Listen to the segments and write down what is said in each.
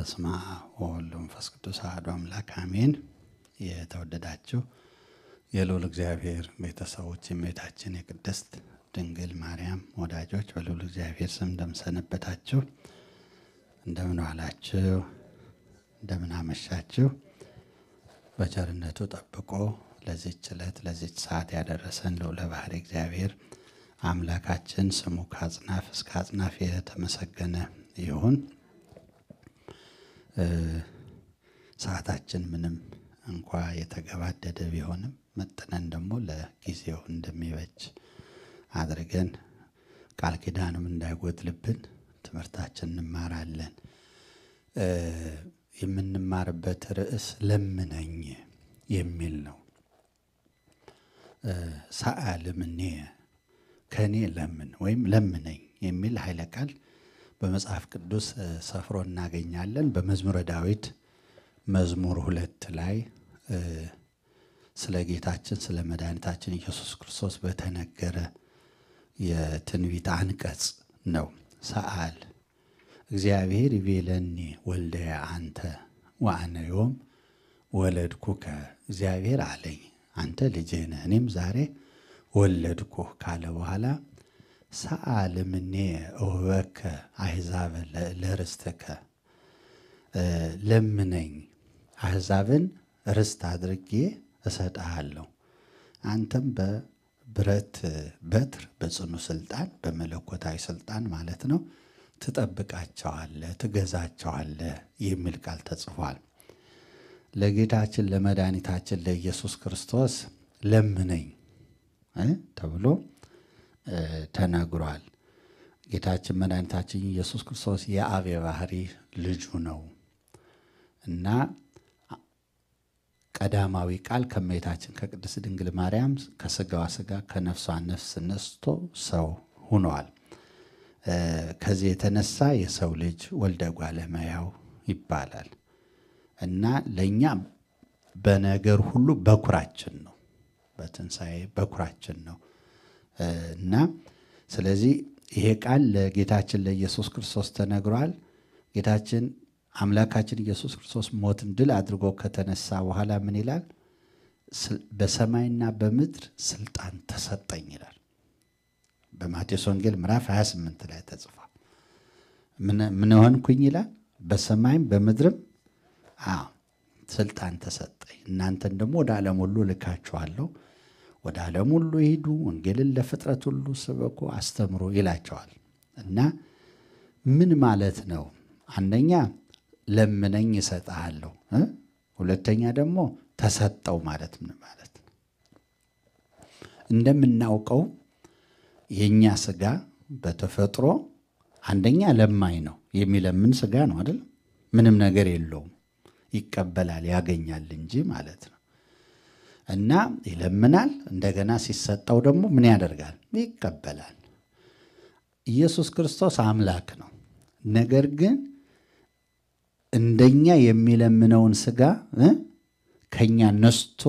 በስመ አብ ወወልድ ወመንፈስ ቅዱስ አሐዱ አምላክ አሜን። የተወደዳችሁ የልዑል እግዚአብሔር ቤተሰቦች፣ የእመቤታችን የቅድስት ድንግል ማርያም ወዳጆች በልዑል እግዚአብሔር ስም እንደምሰነበታችሁ፣ እንደምን ዋላችሁ፣ እንደምን አመሻችሁ። በቸርነቱ ጠብቆ ለዚች ዕለት ለዚች ሰዓት ያደረሰን ልዑለ ባሕርይ እግዚአብሔር አምላካችን ስሙ ከአጽናፍ እስከ አጽናፍ የተመሰገነ ይሁን። ሰዓታችን ምንም እንኳ የተገባደደ ቢሆንም መጥነን ደግሞ ለጊዜው እንደሚበጅ አድርገን ቃል ኪዳንም እንዳይጎድልብን ትምህርታችን እንማራለን። የምንማርበት ርዕስ ለምነኝ የሚል ነው። ሰአል ምኔየ ከእኔ ለምን ወይም ለምነኝ የሚል ኃይለ ቃል በመጽሐፍ ቅዱስ ሰፍሮ እናገኛለን። በመዝሙረ ዳዊት መዝሙር ሁለት ላይ ስለ ጌታችን ስለ መድኃኒታችን ኢየሱስ ክርስቶስ በተነገረ የትንቢት አንቀጽ ነው። ሰአል እግዚአብሔር ይቤለኒ ወልደየ አንተ ወአነ ወለድኩከ። እግዚአብሔር አለኝ አንተ ልጅህ ነህ እኔም ዛሬ ወለድኩህ ካለ በኋላ ሰአል እምኔ እውህበከ አሕዛብን ለርስትከ ለምነኝ አሕዛብን ርስት አድርጌ እሰጥሃለሁ። አንተም በብረት በትር በጽኑ ስልጣን በመለኮታዊ ስልጣን ማለት ነው ትጠብቃቸዋለህ፣ ትገዛቸዋለህ የሚል ቃል ተጽፏል። ለጌታችን ለመድኃኒታችን ለኢየሱስ ክርስቶስ ለምነኝ ተብሎ ተነግሯል። ጌታችን መድኃኒታችን ኢየሱስ ክርስቶስ የአብ የባህሪ ልጁ ነው እና ቀዳማዊ ቃል ከእመቤታችን ከቅድስት ድንግል ማርያም ከስጋዋ ስጋ ከነፍሷ ነፍስ ነስቶ ሰው ሁነዋል። ከዚህ የተነሳ የሰው ልጅ ወልደ እጓለ ይባላል እና ለእኛ በነገር ሁሉ በኩራችን ነው። በትንሣኤ በኩራችን ነው። እና ስለዚህ ይሄ ቃል ለጌታችን ለኢየሱስ ክርስቶስ ተነግሯል። ጌታችን አምላካችን ኢየሱስ ክርስቶስ ሞትን ድል አድርጎ ከተነሳ በኋላ ምን ይላል? በሰማይና በምድር ስልጣን ተሰጠኝ ይላል። በማቴዎስ ወንጌል ምዕራፍ 28 ላይ ተጽፏል። ምን ሆንኩኝ ይላል? በሰማይም በምድርም ስልጣን ተሰጠኝ። እናንተን ደግሞ ወደ ዓለም ሁሉ ልካችኋለሁ ወደ ዓለም ሁሉ ይሄዱ፣ ወንጌልን ለፍጥረት ሁሉ ስበኩ፣ አስተምሩ ይላቸዋል። እና ምን ማለት ነው? አንደኛ ለምነኝ እሰጥሃለሁ፣ ሁለተኛ ደግሞ ተሰጠው ማለት ምን ማለት ነው? እንደምናውቀው የእኛ ስጋ በተፈጥሮ አንደኛ ለማኝ ነው። የሚለምን ስጋ ነው አይደል? ምንም ነገር የለውም። ይቀበላል፣ ያገኛል እንጂ ማለት ነው። እና ይለምናል። እንደገና ሲሰጠው ደግሞ ምን ያደርጋል? ይቀበላል። ኢየሱስ ክርስቶስ አምላክ ነው። ነገር ግን እንደኛ የሚለምነውን ስጋ ከኛ ነስቶ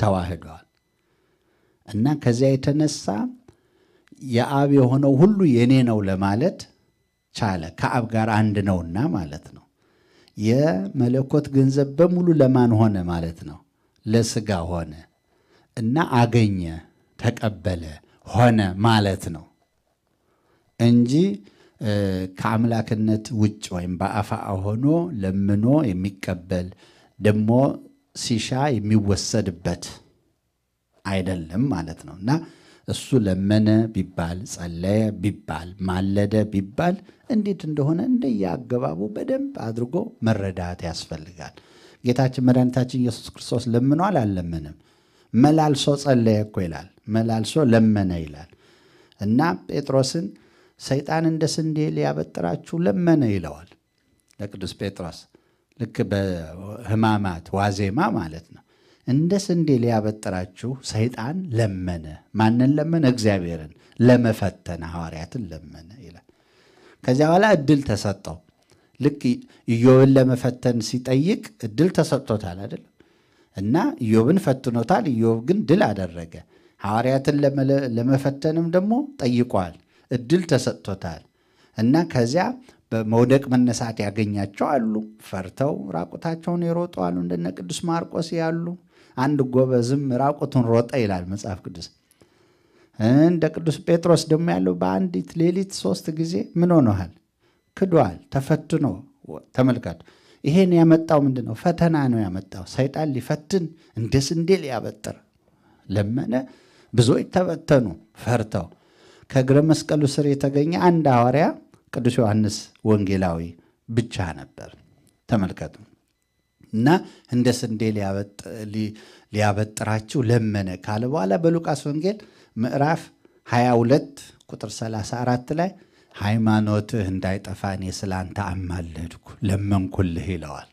ተዋህዷል እና ከዚያ የተነሳ የአብ የሆነው ሁሉ የእኔ ነው ለማለት ቻለ። ከአብ ጋር አንድ ነውና ማለት ነው። የመለኮት ገንዘብ በሙሉ ለማን ሆነ ማለት ነው? ለስጋ ሆነ እና አገኘ፣ ተቀበለ፣ ሆነ ማለት ነው እንጂ ከአምላክነት ውጭ ወይም በአፋአ ሆኖ ለምኖ የሚቀበል ደግሞ ሲሻ የሚወሰድበት አይደለም ማለት ነው እና እሱ ለመነ ቢባል ጸለየ ቢባል ማለደ ቢባል እንዴት እንደሆነ እንደየአገባቡ በደንብ አድርጎ መረዳት ያስፈልጋል። ጌታችን መድኃኒታችን ኢየሱስ ክርስቶስ ለምኖ አላለመንም? መላልሶ ጸለየ እኮ ይላል። መላልሶ ለመነ ይላል እና ጴጥሮስን ሰይጣን እንደ ስንዴ ሊያበጥራችሁ ለመነ ይለዋል ለቅዱስ ጴጥሮስ ልክ በሕማማት ዋዜማ ማለት ነው። እንደ ስንዴ ሊያበጥራችሁ ሰይጣን ለመነ። ማንን ለመነ? እግዚአብሔርን ለመፈተን ሐዋርያትን ለመነ ይላል። ከዚያ በኋላ እድል ተሰጠው። ልክ ኢዮብን ለመፈተን ሲጠይቅ እድል ተሰጥቶታል አይደል? እና ኢዮብን ፈትኖታል። ኢዮብ ግን ድል አደረገ። ሐዋርያትን ለመፈተንም ደግሞ ጠይቋል፣ እድል ተሰጥቶታል። እና ከዚያ በመውደቅ መነሳት ያገኛቸው አሉ። ፈርተው ራቁታቸውን የሮጡ አሉ፣ እንደነ ቅዱስ ማርቆስ ያሉ። አንድ ጎበዝም ራቁቱን ሮጠ ይላል መጽሐፍ ቅዱስ። እንደ ቅዱስ ጴጥሮስ ደግሞ ያለው በአንዲት ሌሊት ሶስት ጊዜ ምን ሆነሃል? ክዷል፣ ተፈትኖ ተመልከቱ። ይሄን ያመጣው ምንድን ነው? ፈተና ነው ያመጣው። ሰይጣን ሊፈትን እንደ ስንዴ ሊያበጥር ለመነ። ብዙዎች ተበተኑ ፈርተው። ከእግረ መስቀሉ ስር የተገኘ አንድ ሐዋርያ ቅዱስ ዮሐንስ ወንጌላዊ ብቻ ነበር። ተመልከቱ እና እንደ ስንዴ ሊያበጥራችሁ ለመነ ካለ በኋላ በሉቃስ ወንጌል ምዕራፍ 22 ቁጥር 34 ላይ ሃይማኖትህ እንዳይጠፋ እኔ ስለ አንተ አማለድኩ ለመንኩልህ ይለዋል።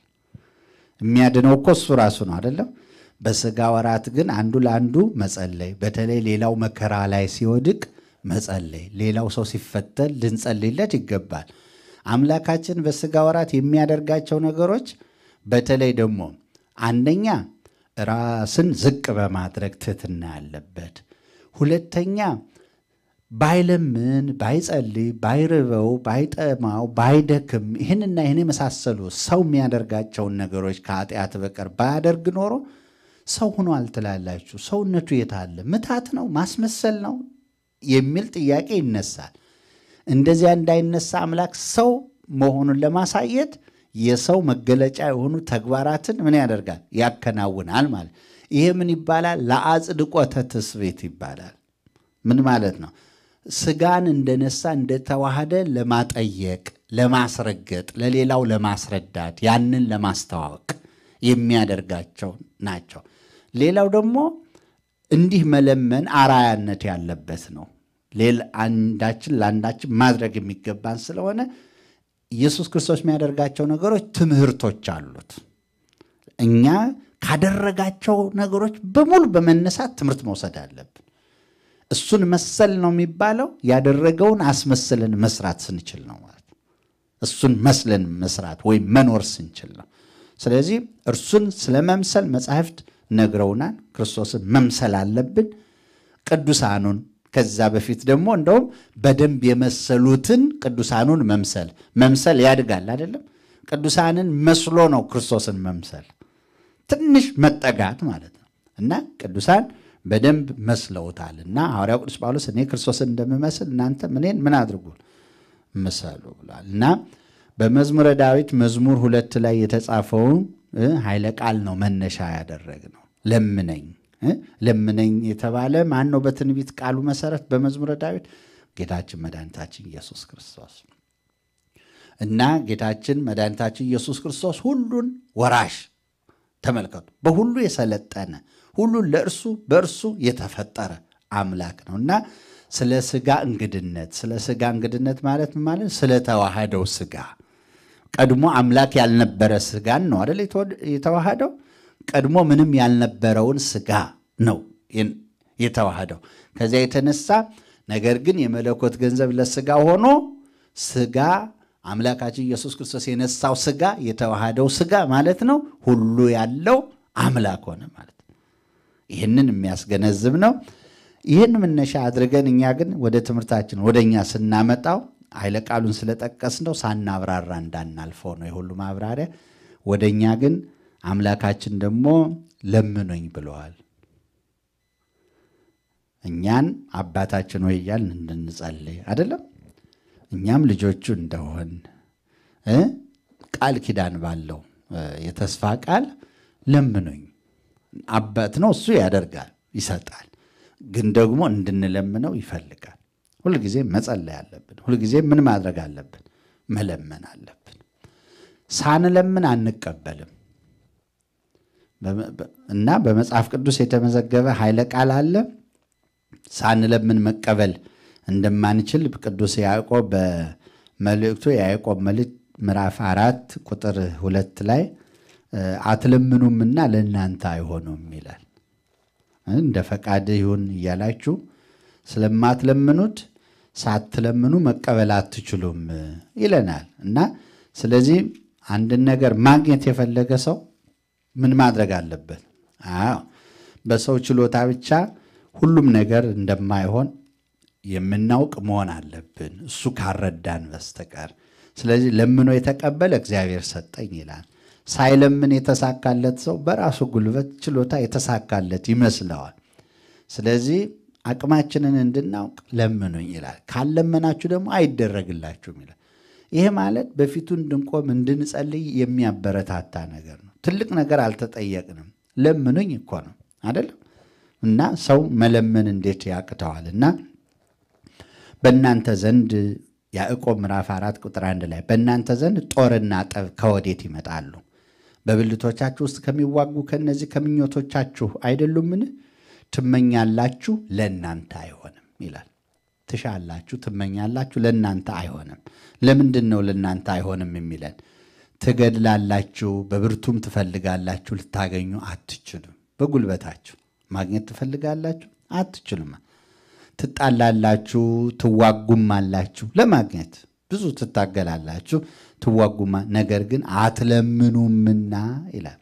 የሚያድነው እኮ እሱ ራሱ ነው አደለም? በስጋ ወራት ግን አንዱ ለአንዱ መጸለይ፣ በተለይ ሌላው መከራ ላይ ሲወድቅ መጸለይ፣ ሌላው ሰው ሲፈተን ልንጸልይለት ይገባል። አምላካችን በስጋ ወራት የሚያደርጋቸው ነገሮች በተለይ ደግሞ አንደኛ ራስን ዝቅ በማድረግ ትህትና ያለበት፣ ሁለተኛ ባይለምን፣ ባይጸልይ፣ ባይርበው፣ ባይጠማው፣ ባይደክም ይህንና ይህን የመሳሰሉ ሰው የሚያደርጋቸውን ነገሮች ከኃጢአት በቀር ባያደርግ ኖሮ ሰው ሆኗል ትላላችሁ። ሰውነቱ የታለ? ምታት ነው? ማስመሰል ነው? የሚል ጥያቄ ይነሳል። እንደዚያ እንዳይነሳ አምላክ ሰው መሆኑን ለማሳየት የሰው መገለጫ የሆኑ ተግባራትን ምን ያደርጋል? ያከናውናል ማለት ይሄ ምን ይባላል? ለአጽድቆተ ትስቤት ይባላል። ምን ማለት ነው? ስጋን እንደነሳ እንደተዋሃደ ለማጠየቅ ለማስረገጥ ለሌላው ለማስረዳት ያንን ለማስተዋወቅ የሚያደርጋቸው ናቸው። ሌላው ደግሞ እንዲህ መለመን አራያነት ያለበት ነው። አንዳችን ለአንዳችን ማድረግ የሚገባን ስለሆነ ኢየሱስ ክርስቶስ የሚያደርጋቸው ነገሮች ትምህርቶች አሉት። እኛ ካደረጋቸው ነገሮች በሙሉ በመነሳት ትምህርት መውሰድ አለብን። እሱን መሰል ነው የሚባለው ያደረገውን አስመስለን መስራት ስንችል ነው ማለት ነው። እሱን መስለን መስራት ወይም መኖር ስንችል ነው። ስለዚህ እርሱን ስለ መምሰል መጻሕፍት ነግረውናል። ክርስቶስን መምሰል አለብን። ቅዱሳኑን ከዛ በፊት ደግሞ እንደውም በደንብ የመሰሉትን ቅዱሳኑን መምሰል መምሰል ያድጋል አይደለም። ቅዱሳንን መስሎ ነው ክርስቶስን መምሰል ትንሽ መጠጋት ማለት ነው እና ቅዱሳን በደንብ መስለውታል። እና ሐዋርያው ቅዱስ ጳውሎስ እኔ ክርስቶስን እንደምመስል እናንተ ምንን ምን አድርጉ ምሰሉ ብሏል። እና በመዝሙረ ዳዊት መዝሙር ሁለት ላይ የተጻፈውን ኃይለ ቃል ነው መነሻ ነው። ለምነኝ ለምነኝ የተባለ ማን ነው? በትንቢት ቃሉ መሰረት በመዝሙረ ዳዊት ጌታችን መድኃኒታችን ኢየሱስ ክርስቶስ እና ጌታችን መድኃኒታችን ኢየሱስ ክርስቶስ ሁሉን ወራሽ ተመልከቱ፣ በሁሉ የሰለጠነ ሁሉን ለእርሱ በእርሱ የተፈጠረ አምላክ ነው እና ስለ ስጋ እንግድነት ስለ ስጋ እንግድነት ማለት ማለት ስለ ተዋህደው ስጋ ቀድሞ አምላክ ያልነበረ ስጋን ነው አደለ የተዋህደው ቀድሞ ምንም ያልነበረውን ስጋ ነው የተዋህደው ከዚያ የተነሳ ነገር ግን የመለኮት ገንዘብ ለስጋ ሆኖ ስጋ አምላካችን ኢየሱስ ክርስቶስ የነሳው ስጋ የተዋሃደው ስጋ ማለት ነው ሁሉ ያለው አምላክ ሆነ ማለት ይህንን የሚያስገነዝብ ነው። ይህን መነሻ አድርገን እኛ ግን ወደ ትምህርታችን ወደ እኛ ስናመጣው ኃይለ ቃሉን ስለጠቀስ ነው ሳናብራራ እንዳናልፈው ነው የሁሉ ማብራሪያ። ወደ እኛ ግን አምላካችን ደግሞ ለምኖኝ ብለዋል። እኛን አባታችን ወይ እያልን እንድንጸልይ አይደለም። እኛም ልጆቹ እንደሆን ቃል ኪዳን ባለው የተስፋ ቃል ለምኑኝ አባት ነው። እሱ ያደርጋል፣ ይሰጣል። ግን ደግሞ እንድንለምነው ይፈልጋል። ሁልጊዜ መጸለይ አለብን። ሁልጊዜ ምን ማድረግ አለብን? መለመን አለብን። ሳንለምን አንቀበልም። እና በመጽሐፍ ቅዱስ የተመዘገበ ኃይለ ቃል አለ። ሳንለምን መቀበል እንደማንችል ቅዱስ ያዕቆብ በመልእክቱ የያዕቆብ መልእክት ምዕራፍ አራት ቁጥር ሁለት ላይ አትለምኑምና ለእናንተ አይሆኑም ይላል። እንደ ፈቃድ ይሁን እያላችሁ ስለማትለምኑት ሳትለምኑ መቀበል አትችሉም ይለናል እና ስለዚህ አንድን ነገር ማግኘት የፈለገ ሰው ምን ማድረግ አለበት? አዎ በሰው ችሎታ ብቻ ሁሉም ነገር እንደማይሆን የምናውቅ መሆን አለብን፣ እሱ ካረዳን በስተቀር። ስለዚህ ለምኖ የተቀበለ እግዚአብሔር ሰጠኝ ይላል። ሳይለምን የተሳካለት ሰው በራሱ ጉልበት ችሎታ የተሳካለት ይመስለዋል። ስለዚህ አቅማችንን እንድናውቅ ለምኑኝ ይላል። ካለመናችሁ ደግሞ አይደረግላችሁም ይላል። ይሄ ማለት በፊቱ እንድንቆም እንድንጸልይ የሚያበረታታ ነገር ነው። ትልቅ ነገር አልተጠየቅንም። ለምኑኝ እኮ ነው አይደለም? እና ሰው መለመን እንዴት ያቅተዋል? እና በእናንተ ዘንድ ያዕቆብ ምዕራፍ አራት ቁጥር አንድ ላይ በእናንተ ዘንድ ጦርና ጠብ ከወዴት ይመጣሉ? በብልቶቻችሁ ውስጥ ከሚዋጉ ከእነዚህ ከምኞቶቻችሁ አይደሉምን? ትመኛላችሁ፣ ለእናንተ አይሆንም ይላል። ትሻላችሁ፣ ትመኛላችሁ፣ ለእናንተ አይሆንም። ለምንድን ነው ለእናንተ አይሆንም የሚለን? ትገድላላችሁ፣ በብርቱም ትፈልጋላችሁ፣ ልታገኙ አትችሉም። በጉልበታችሁ ማግኘት ትፈልጋላችሁ፣ አትችሉም። ትጣላላችሁ፣ ትዋጉም አላችሁ ለማግኘት ብዙ ትታገላላችሁ ትዋጉማ፣ ነገር ግን አትለምኑምና ይላል።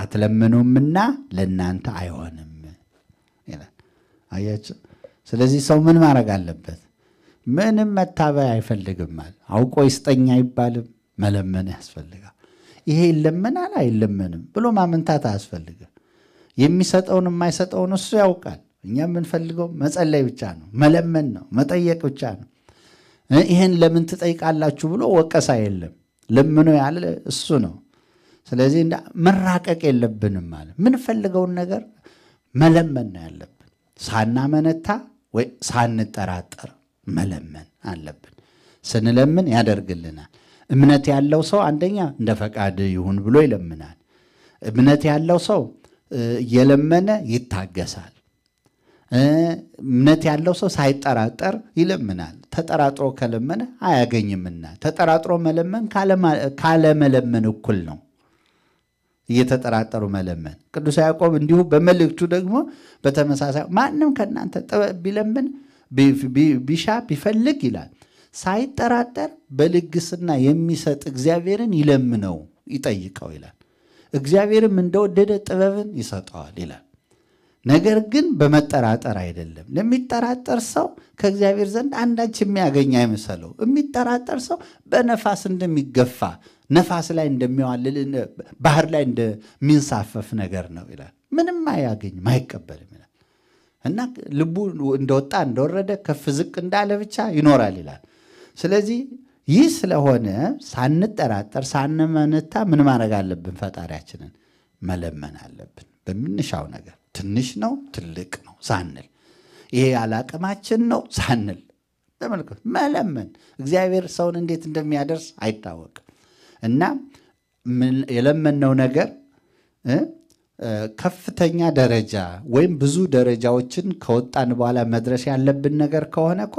አትለምኑምና ለእናንተ አይሆንም ይላል። አያችሁ። ስለዚህ ሰው ምን ማድረግ አለበት? ምንም መታበያ አይፈልግም። አውቆ ይስጠኝ አይባልም። መለመን ያስፈልጋል። ይሄ ይለመናል አይለመንም ብሎ ማመንታት አያስፈልግም። የሚሰጠውን የማይሰጠውን እሱ ያውቃል። እኛ የምንፈልገው መጸለይ ብቻ ነው፣ መለመን ነው፣ መጠየቅ ብቻ ነው። ይህን ለምን ትጠይቃላችሁ ብሎ ወቀሳ የለም። ለምኖ ያለ እሱ ነው። ስለዚህ መራቀቅ የለብንም ማለት ምንፈልገውን ነገር መለመን ነው ያለብን። ሳናመነታ ወይ ሳንጠራጠር መለመን አለብን። ስንለምን ያደርግልናል። እምነት ያለው ሰው አንደኛ እንደ ፈቃድ ይሁን ብሎ ይለምናል። እምነት ያለው ሰው እየለመነ ይታገሳል። እምነት ያለው ሰው ሳይጠራጠር ይለምናል። ተጠራጥሮ ከለመነ አያገኝምና ተጠራጥሮ መለመን ካለመለመን እኩል ነው። እየተጠራጠሩ መለመን ቅዱስ ያዕቆብ እንዲሁ በመልእክቱ ደግሞ በተመሳሳይ ማንም ከእናንተ ጥበብ ቢለምን ቢሻ ቢፈልግ ይላል ሳይጠራጠር በልግስና የሚሰጥ እግዚአብሔርን ይለምነው ይጠይቀው ይላል። እግዚአብሔርም እንደወደደ ጥበብን ይሰጠዋል ይላል። ነገር ግን በመጠራጠር አይደለም። ለሚጠራጠር ሰው ከእግዚአብሔር ዘንድ አንዳች የሚያገኝ አይመሰለው። የሚጠራጠር ሰው በነፋስ እንደሚገፋ ነፋስ ላይ እንደሚዋልል ባህር ላይ እንደሚንሳፈፍ ነገር ነው ይላል። ምንም አያገኝም አይቀበልም ይላል እና ልቡ እንደወጣ እንደወረደ ከፍ ዝቅ እንዳለ ብቻ ይኖራል ይላል። ስለዚህ ይህ ስለሆነ ሳንጠራጠር ሳንመነታ ምን ማድረግ አለብን? ፈጣሪያችንን መለመን አለብን በምንሻው ነገር ትንሽ ነው ትልቅ ነው ሳንል፣ ይሄ ያላቅማችን ነው ሳንል፣ ተመልከቱ መለመን። እግዚአብሔር ሰውን እንዴት እንደሚያደርስ አይታወቅም። እና የለመነው ነገር ከፍተኛ ደረጃ ወይም ብዙ ደረጃዎችን ከወጣን በኋላ መድረስ ያለብን ነገር ከሆነ እኮ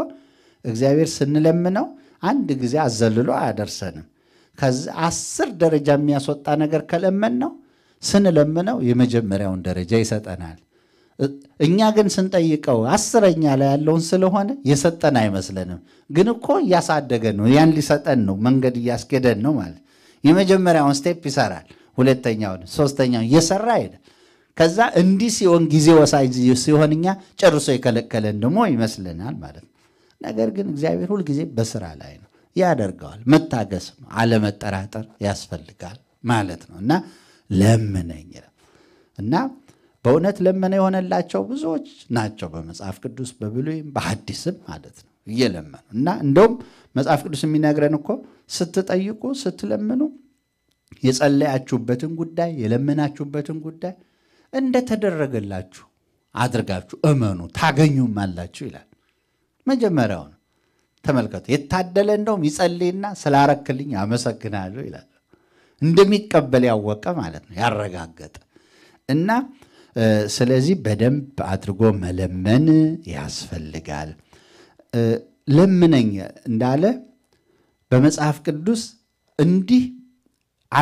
እግዚአብሔር ስንለምነው አንድ ጊዜ አዘልሎ አያደርሰንም። ከዚ አስር ደረጃ የሚያስወጣ ነገር ከለመን ነው ስንለምነው የመጀመሪያውን ደረጃ ይሰጠናል። እኛ ግን ስንጠይቀው አስረኛ ላይ ያለውን ስለሆነ የሰጠን አይመስለንም። ግን እኮ እያሳደገን ነው፣ ያን ሊሰጠን ነው፣ መንገድ እያስኬደን ነው ማለት የመጀመሪያውን ስቴፕ ይሰራል። ሁለተኛውን፣ ሶስተኛውን እየሰራ ሄደ። ከዛ እንዲህ ሲሆን ጊዜ ወሳኝ ሲሆን እኛ ጨርሶ የከለከለን ደግሞ ይመስለናል ማለት ነው። ነገር ግን እግዚአብሔር ሁልጊዜ በስራ ላይ ነው ያደርገዋል። መታገስ ነው፣ አለመጠራጠር ያስፈልጋል ማለት ነው እና ለምነኝ ይላል እና በእውነት ለመነ የሆነላቸው ብዙዎች ናቸው በመጽሐፍ ቅዱስ በብሉይም በሐዲስም ማለት ነው እየለመኑ እና እንደውም መጽሐፍ ቅዱስ የሚነግረን እኮ ስትጠይቁ ስትለምኑ የጸለያችሁበትን ጉዳይ የለመናችሁበትን ጉዳይ እንደተደረገላችሁ አድርጋችሁ እመኑ ታገኙም አላችሁ ይላል። ነው። ተመልከቱ። የታደለ እንደውም ይጸልይና ስላረክልኝ አመሰግናለሁ ይላል። እንደሚቀበል ያወቀ ማለት ነው፣ ያረጋገጠ እና ስለዚህ በደንብ አድርጎ መለመን ያስፈልጋል። ለምነኝ እንዳለ በመጽሐፍ ቅዱስ እንዲህ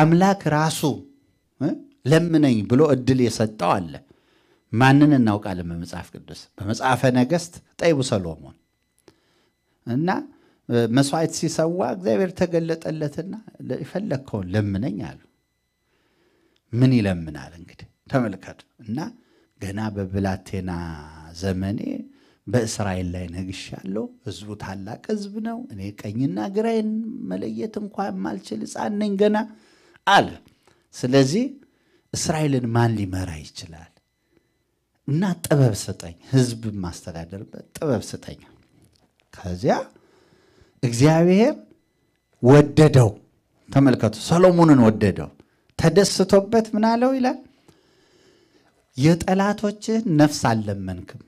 አምላክ ራሱ ለምነኝ ብሎ እድል የሰጠው አለ። ማንን እናውቃለን? በመጽሐፍ ቅዱስ በመጽሐፈ ነገሥት ጠይቡ ሰሎሞን እና መስዋዕት ሲሰዋ እግዚአብሔር ተገለጠለትና የፈለግከውን ለምነኝ አሉ። ምን ይለምናል እንግዲህ ተመልከቱ። እና ገና በብላቴና ዘመኔ በእስራኤል ላይ ነግሻለሁ። ህዝቡ ታላቅ ህዝብ ነው። እኔ ቀኝና ግራይን መለየት እንኳ የማልችል ሕፃን ነኝ ገና አለ። ስለዚህ እስራኤልን ማን ሊመራ ይችላል? እና ጥበብ ስጠኝ፣ ህዝብ ማስተዳደርበት ጥበብ ስጠኝ። ከዚያ እግዚአብሔር ወደደው። ተመልከቱ፣ ሰሎሞንን ወደደው፣ ተደስቶበት ምን አለው ይላል የጠላቶችህን ነፍስ አልለመንክም።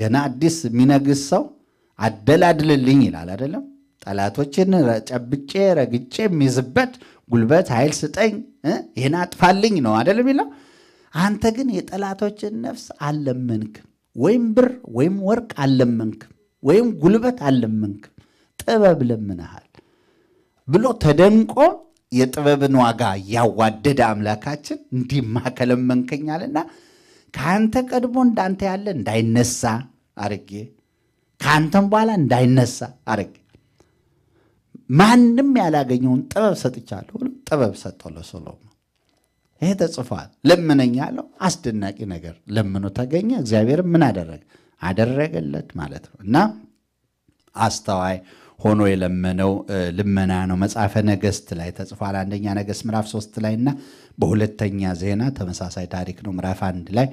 ገና አዲስ የሚነግስ ሰው አደላድልልኝ ይላል አይደለም። ጠላቶችን ጨብጬ ረግጬ የሚይዝበት ጉልበት ኃይል ስጠኝ፣ ይህን አጥፋልኝ ነው አይደለም ይለው። አንተ ግን የጠላቶችን ነፍስ አልለመንክም፣ ወይም ብር ወይም ወርቅ አልለመንክም፣ ወይም ጉልበት አልለመንክም። ጥበብ ለምንሃል ብሎ ተደንቆ የጥበብን ዋጋ ያዋደደ አምላካችን እንዲማ ከለመንከኛልና ከአንተ ቀድሞ እንዳንተ ያለ እንዳይነሳ አርጌ ከአንተም በኋላ እንዳይነሳ አርጌ ማንም ያላገኘውን ጥበብ ሰጥቻለሁ ብሎ ጥበብ ሰጠው ለሰሎሞን ይሄ ተጽፏል። ለምነኝ አስደናቂ ነገር ለምኖ ተገኘ። እግዚአብሔር ምን አደረገ? አደረገለት ማለት ነው እና አስተዋይ ሆኖ የለመነው ልመና ነው። መጽሐፈ ነገሥት ላይ ተጽፏል። አንደኛ ነገሥት ምዕራፍ ሶስት ላይ እና በሁለተኛ ዜና ተመሳሳይ ታሪክ ነው። ምዕራፍ አንድ ላይ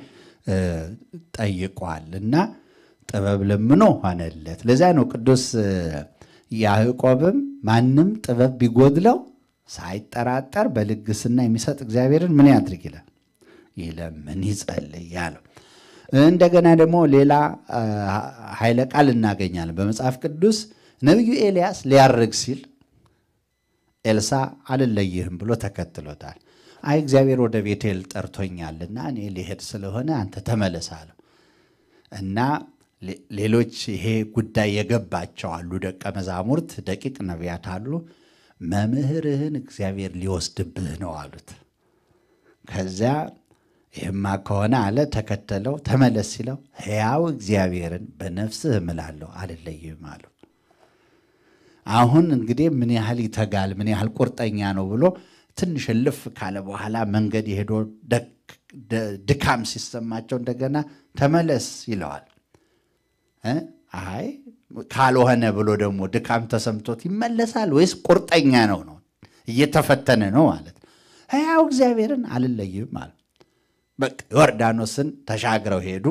ጠይቋል እና ጥበብ ለምኖ ሆነለት። ለዚያ ነው ቅዱስ ያዕቆብም ማንም ጥበብ ቢጎድለው ሳይጠራጠር በልግስና የሚሰጥ እግዚአብሔርን ምን ያድርግ ይላል፣ ይለምን፣ ይጸልይ ያለው። እንደገና ደግሞ ሌላ ኃይለ ቃል እናገኛለን በመጽሐፍ ቅዱስ ነቢዩ ኤልያስ ሊያርግ ሲል ኤልሳ አልለይህም ብሎ ተከትሎታል። አይ እግዚአብሔር ወደ ቤቴል ጠርቶኛልና እኔ ሊሄድ ስለሆነ አንተ ተመለስ አለው እና ሌሎች ይሄ ጉዳይ የገባቸው አሉ፣ ደቀ መዛሙርት ደቂቅ ነቢያት አሉ። መምህርህን እግዚአብሔር ሊወስድብህ ነው አሉት። ከዚያ ይህማ ከሆነ አለ ተከተለው። ተመለስ ሲለው ሕያው እግዚአብሔርን በነፍስህ እምላለሁ አልለይም አለው። አሁን እንግዲህ ምን ያህል ይተጋል፣ ምን ያህል ቁርጠኛ ነው ብሎ ትንሽ እልፍ ካለ በኋላ መንገድ የሄዶ ድካም ሲሰማቸው እንደገና ተመለስ ይለዋል። አይ ካልሆነ ብሎ ደግሞ ድካም ተሰምቶት ይመለሳል ወይስ ቁርጠኛ ነው? ነው እየተፈተነ ነው ማለት ያው እግዚአብሔርን አልለይም አለ። በቃ ዮርዳኖስን ተሻግረው ሄዱ።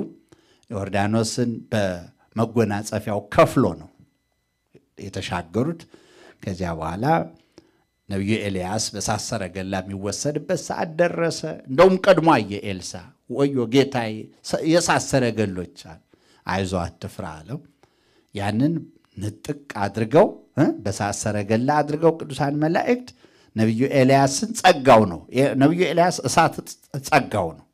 ዮርዳኖስን በመጎናጸፊያው ከፍሎ ነው የተሻገሩት። ከዚያ በኋላ ነቢዩ ኤልያስ በሳሰረ ገላ የሚወሰድበት ሰዓት ደረሰ። እንደውም ቀድሞ አየ ኤልሳ። ወዮ ጌታ የሳሰረ ገሎች አለ። አይዞ አትፍራ አለው። ያንን ንጥቅ አድርገው በሳሰረ ገላ አድርገው ቅዱሳን መላእክት ነቢዩ ኤልያስን ጸጋው ነው። ነቢዩ ኤልያስ እሳት ጸጋው ነው።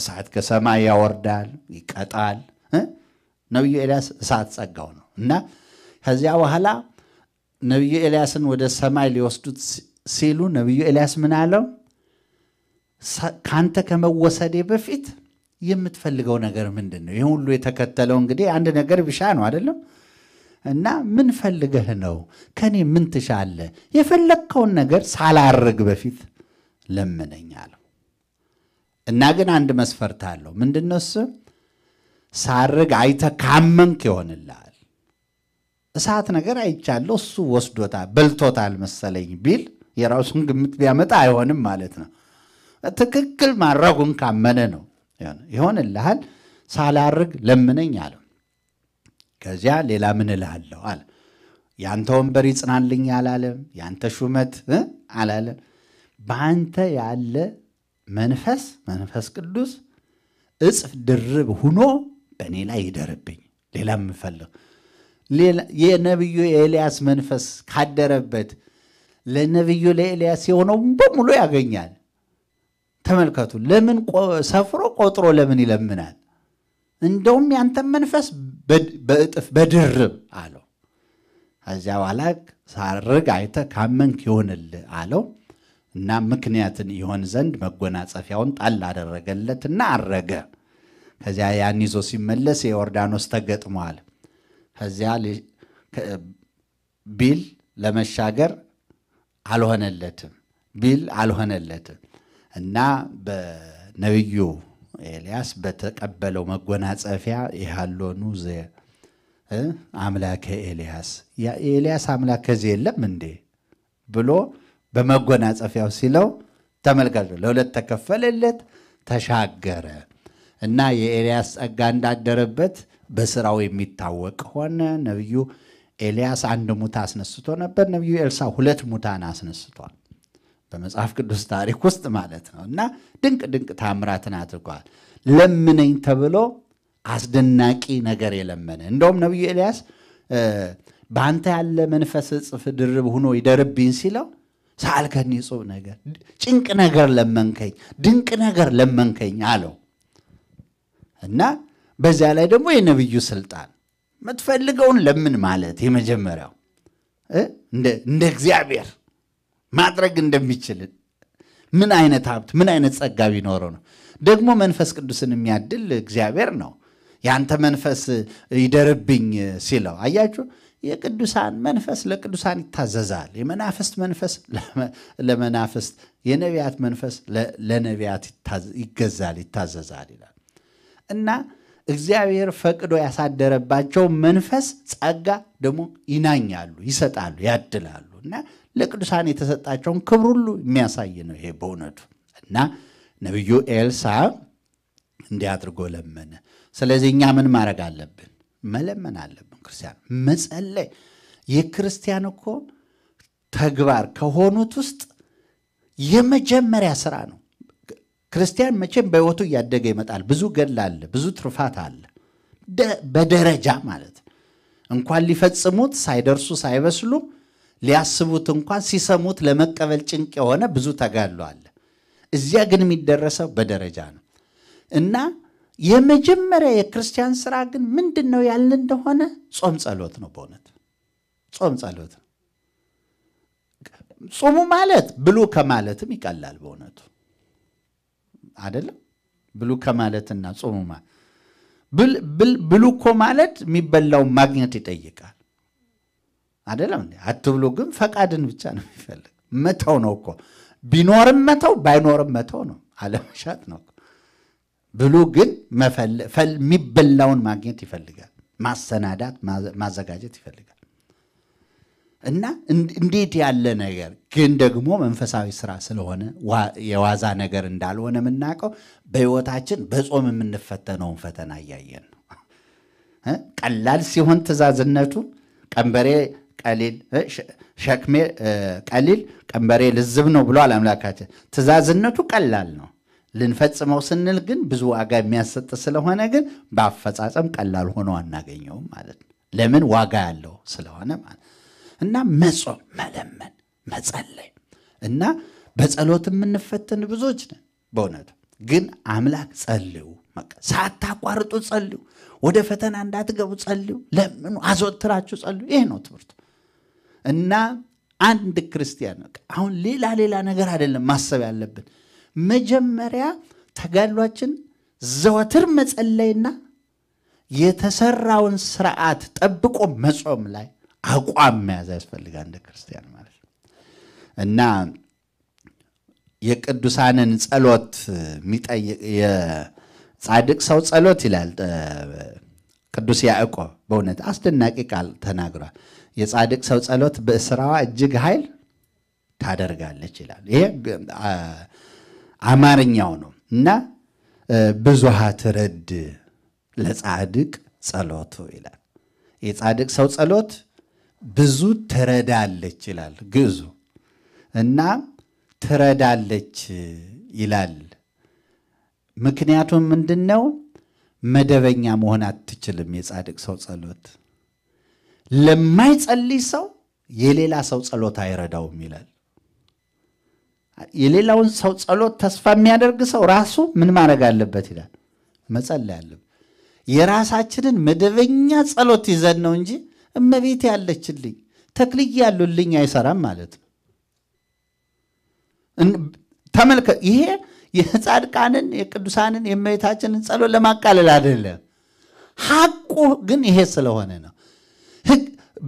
እሳት ከሰማይ ያወርዳል፣ ይቀጣል። ነቢዩ ኤልያስ እሳት ጸጋው ነው እና ከዚያ በኋላ ነቢዩ ኤልያስን ወደ ሰማይ ሊወስዱት ሲሉ ነቢዩ ኤልያስ ምን አለው? ከአንተ ከመወሰዴ በፊት የምትፈልገው ነገር ምንድን ነው? ይህ ሁሉ የተከተለው እንግዲህ አንድ ነገር ብሻ ነው አይደለም? እና ምን ፈልገህ ነው? ከኔ ምን ትሻለ? የፈለግከውን ነገር ሳላርግ በፊት ለምነኝ አለው። እና ግን አንድ መስፈርት አለው። ምንድን ነው እሱ? ሳርግ አይተ ካመንክ ይሆንልሃል እሳት ነገር አይቻለሁ እሱ ወስዶታል በልቶታል መሰለኝ ቢል የራሱን ግምት ቢያመጣ አይሆንም ማለት ነው። ትክክል ማድረጉን ካመነ ነው ይሆንልሃል። ሳላርግ ለምነኝ አለ። ከዚያ ሌላ ምን እልሃለሁ አለ። ያንተ ወንበር ይጽናልኝ አላለም። ያንተ ሹመት አላለም። በአንተ ያለ መንፈስ መንፈስ ቅዱስ እጽፍ ድርብ ሁኖ በእኔ ላይ ይደርብኝ። ሌላ የምፈልግ የነቢዩ የኤልያስ መንፈስ ካደረበት ለነቢዩ ለኤልያስ የሆነውን በሙሉ ያገኛል። ተመልከቱ። ለምን ሰፍሮ ቆጥሮ ለምን ይለምናል? እንደውም ያንተ መንፈስ በእጥፍ በድርብ አለው። ከዚያ በኋላ ሳርግ አይተ ካመንክ ይሆንል አለው እና ምክንያትን ይሆን ዘንድ መጎናጸፊያውን ጣል አደረገለትና አረገ። ከዚያ ያን ይዞ ሲመለስ የዮርዳኖስ ተገጥመዋል። ከዚያ ቢል ለመሻገር አልሆነለትም ቢል አልሆነለትም እና በነቢዩ ኤልያስ በተቀበለው መጎናጸፊያ ይሃሎኑ ዘ አምላከ ኤልያስ የኤልያስ አምላክ ከዚህ የለም እንዴ ብሎ በመጎናጸፊያው ሲለው ተመልከቱ፣ ለሁለት ተከፈለለት፣ ተሻገረ እና የኤልያስ ጸጋ እንዳደረበት በስራው የሚታወቅ ሆነ። ነቢዩ ኤልያስ አንድ ሙታ አስነስቶ ነበር። ነቢዩ ኤልሳ ሁለት ሙታን አስነስቷል፣ በመጽሐፍ ቅዱስ ታሪክ ውስጥ ማለት ነው። እና ድንቅ ድንቅ ታምራትን አድርጓል። ለምነኝ ተብሎ አስደናቂ ነገር የለመነ እንደውም ነቢዩ ኤልያስ በአንተ ያለ መንፈስ እጽፍ ድርብ ሆኖ ይደርብኝ ሲለው ሰአልከኒ ጽብ ነገር ጭንቅ ነገር ለመንከኝ ድንቅ ነገር ለመንከኝ አለው እና በዚያ ላይ ደግሞ የነብዩ ስልጣን የምትፈልገውን ለምን ማለት የመጀመሪያው እንደ እግዚአብሔር ማድረግ እንደሚችልን ምን አይነት ሀብት ምን አይነት ጸጋ ቢኖረው ነው ደግሞ መንፈስ ቅዱስን የሚያድል እግዚአብሔር ነው ያንተ መንፈስ ይደርብኝ ሲለው አያችሁ የቅዱሳን መንፈስ ለቅዱሳን ይታዘዛል የመናፍስት መንፈስ ለመናፍስት የነቢያት መንፈስ ለነቢያት ይገዛል ይታዘዛል ይላል እና እግዚአብሔር ፈቅዶ ያሳደረባቸው መንፈስ ጸጋ ደግሞ ይናኛሉ፣ ይሰጣሉ፣ ያድላሉ እና ለቅዱሳን የተሰጣቸውን ክብር ሁሉ የሚያሳይ ነው ይሄ በእውነቱ እና ነቢዩ ኤልሳ እንዲህ አድርጎ ለመነ። ስለዚህ እኛ ምን ማድረግ አለብን? መለመን አለብን። ክርስቲያን መጸለይ የክርስቲያን እኮ ተግባር ከሆኑት ውስጥ የመጀመሪያ ስራ ነው። ክርስቲያን መቼም በሕይወቱ እያደገ ይመጣል። ብዙ ገድል አለ፣ ብዙ ትሩፋት አለ። በደረጃ ማለት እንኳን ሊፈጽሙት ሳይደርሱ ሳይበስሉ ሊያስቡት እንኳን ሲሰሙት ለመቀበል ጭንቅ የሆነ ብዙ ተጋድሎ አለ። እዚያ ግን የሚደረሰው በደረጃ ነው እና የመጀመሪያ የክርስቲያን ስራ ግን ምንድን ነው ያልን እንደሆነ ጾም ጸሎት ነው። በእውነት ጾም ጸሎት ነው። ጾሙ ማለት ብሉ ከማለትም ይቀላል በእውነቱ አይደለም ብሉ ከማለትና ጾሙማ ብሉ እኮ ማለት የሚበላውን ማግኘት ይጠይቃል። አይደለም አትብሉ፣ ግን ፈቃድን ብቻ ነው የሚፈልግ። መተው ነው እኮ ቢኖርም መተው ባይኖርም መተው ነው፣ አለመሻት ነው። ብሉ ግን የሚበላውን ማግኘት ይፈልጋል። ማሰናዳት ማዘጋጀት ይፈልጋል። እና እንዴት ያለ ነገር ግን ደግሞ መንፈሳዊ ስራ ስለሆነ የዋዛ ነገር እንዳልሆነ የምናውቀው በህይወታችን በጾም የምንፈተነውን ፈተና እያየን ነው። ቀላል ሲሆን ትእዛዝነቱ ቀንበሬ ቀሊል ሸክሜ ቀሊል ቀንበሬ ልዝብ ነው ብሏል አምላካችን። ትእዛዝነቱ ቀላል ነው። ልንፈጽመው ስንል ግን ብዙ ዋጋ የሚያሰጥ ስለሆነ ግን በአፈጻጸም ቀላል ሆኖ አናገኘውም ማለት ነው። ለምን? ዋጋ ያለው ስለሆነ ማለት እና መጾም፣ መለመን፣ መጸለይ እና በጸሎት የምንፈተን ብዙዎች ነን በእውነቱ ግን አምላክ ጸልዩ፣ ሳታቋርጡ ጸልዩ፣ ወደ ፈተና እንዳትገቡ ጸልዩ፣ ለምኑ፣ አዘወትራችሁ ጸልዩ። ይሄ ነው ትምህርቱ እና አንድ ክርስቲያን አሁን ሌላ ሌላ ነገር አይደለም ማሰብ ያለብን። መጀመሪያ ተጋድሏችን ዘወትር መጸለይና የተሰራውን ስርዓት ጠብቆ መጾም ላይ አቋም መያዝ ያስፈልጋል እንደ ክርስቲያን ማለት ነው እና የቅዱሳንን ጸሎት የሚጠይቅ የጻድቅ ሰው ጸሎት ይላል ቅዱስ ያዕቆ በእውነት አስደናቂ ቃል ተናግሯል። የጻድቅ ሰው ጸሎት በስራዋ እጅግ ኃይል ታደርጋለች ይላል። ይሄ አማርኛው ነው እና ብዙሃ ትረድ ለጻድቅ ጸሎቱ ይላል። የጻድቅ ሰው ጸሎት ብዙ ትረዳለች ይላል ግዕዙ እና ትረዳለች ይላል። ምክንያቱም ምንድን ነው? መደበኛ መሆን አትችልም። የጻድቅ ሰው ጸሎት ለማይጸልይ ሰው የሌላ ሰው ጸሎት አይረዳውም ይላል። የሌላውን ሰው ጸሎት ተስፋ የሚያደርግ ሰው ራሱ ምን ማድረግ አለበት ይላል? መጸለይ አለበት። የራሳችንን መደበኛ ጸሎት ይዘን ነው እንጂ እመቤት ያለችልኝ ተክልዬ ያሉልኝ አይሰራም ማለት ነው። ተመልከት፣ ይሄ የጻድቃንን የቅዱሳንን የእመቤታችንን ጸሎት ለማቃለል አይደለም። ሐቁ ግን ይሄ ስለሆነ ነው።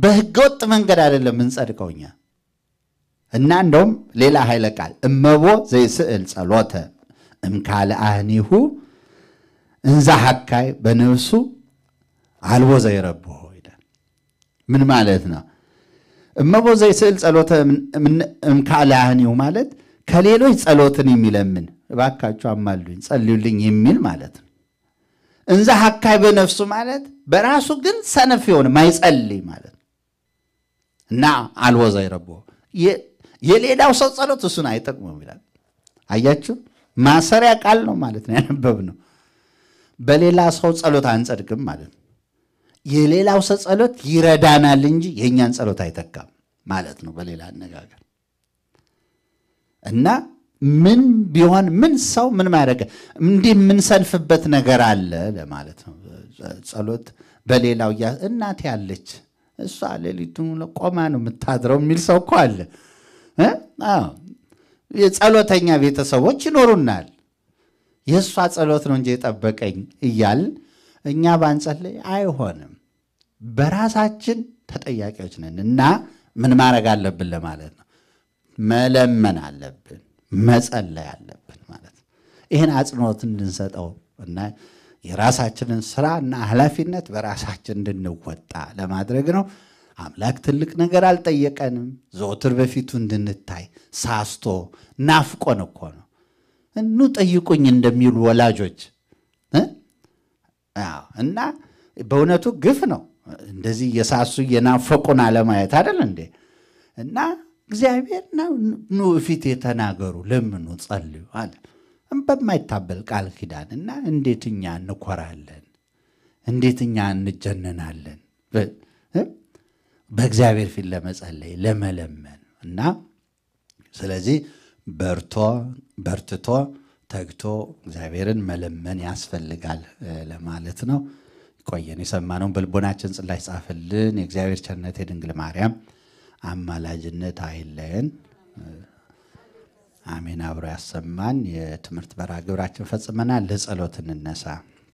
በህገወጥ መንገድ አይደለም እንጸድቀው እኛ እና እንደውም ሌላ ኃይለ ቃል እመቦ ዘይስዕል ጸሎተ እምካለ አህኒሁ እንዛ ሐካይ በነፍሱ አልቦ ዘይረብሆ ምን ማለት ነው? እመቦ ዘይስዕል ጸሎተ እምካላህኒው ማለት ከሌሎች ጸሎትን የሚለምን እባካችሁ አማሉኝ፣ ጸልዩልኝ የሚል ማለት ነው። እንዛ ሀካይ በነፍሱ ማለት በራሱ ግን ሰነፍ የሆነ ማይጸልይ ማለት እና አልወዛ ይረቦ የሌላው ሰው ጸሎት እሱን አይጠቅሙም ይላል። አያችሁ ማሰሪያ ቃል ነው ማለት ነው ነው። በሌላ ሰው ጸሎት አንጸድቅም ማለት ነው። የሌላው ሰው ጸሎት ይረዳናል እንጂ የእኛን ጸሎት አይተካም ማለት ነው በሌላ አነጋገር እና ምን ቢሆን ምን ሰው ምን ማድረግ እንዲህ የምንሰንፍበት ነገር አለ ለማለት ነው ጸሎት በሌላው እያ እናቴ ያለች እሷ ሌሊቱ ቆማ ነው የምታድረው የሚል ሰው እኮ አለ የጸሎተኛ ቤተሰቦች ይኖሩናል የእሷ ጸሎት ነው እንጂ የጠበቀኝ እያል እኛ ባንጸልይ አይሆንም በራሳችን ተጠያቂዎች ነን እና ምን ማድረግ አለብን ለማለት ነው። መለመን አለብን፣ መጸለይ አለብን ማለት ነው። ይህን አጽንኦት እንድንሰጠው እና የራሳችንን ስራ እና ኃላፊነት በራሳችን እንድንወጣ ለማድረግ ነው። አምላክ ትልቅ ነገር አልጠየቀንም። ዘወትር በፊቱ እንድንታይ ሳስቶ ናፍቆን እኮ ነው። እኑ ጠይቁኝ እንደሚሉ ወላጆች እና በእውነቱ ግፍ ነው። እንደዚህ የሳሱ የናፈቁን አለማየት አይደል እንዴ? እና እግዚአብሔር ኑ ፊት የተናገሩ ለምኑ፣ ጸልዩ አለ በማይታበል ቃል ኪዳን እና እንዴት እኛ እንኮራለን? እንዴት እኛ እንጀነናለን? በእግዚአብሔር ፊት ለመጸለይ ለመለመን እና ስለዚህ በርትቶ ተግቶ እግዚአብሔርን መለመን ያስፈልጋል ለማለት ነው። ይቆየን። የሰማነውን በልቦናችን ጽላት ይጻፍልን። የእግዚአብሔር ቸርነት የድንግል ማርያም አማላጅነት አይለን። አሜን። አብሮ ያሰማን። የትምህርት መርሃ ግብራችን ፈጽመናል። ለጸሎት እንነሳ።